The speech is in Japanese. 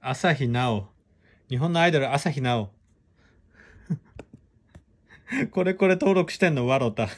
朝日奈央。日本のアイドル、朝日奈央。これこれ登録してんの、わろた。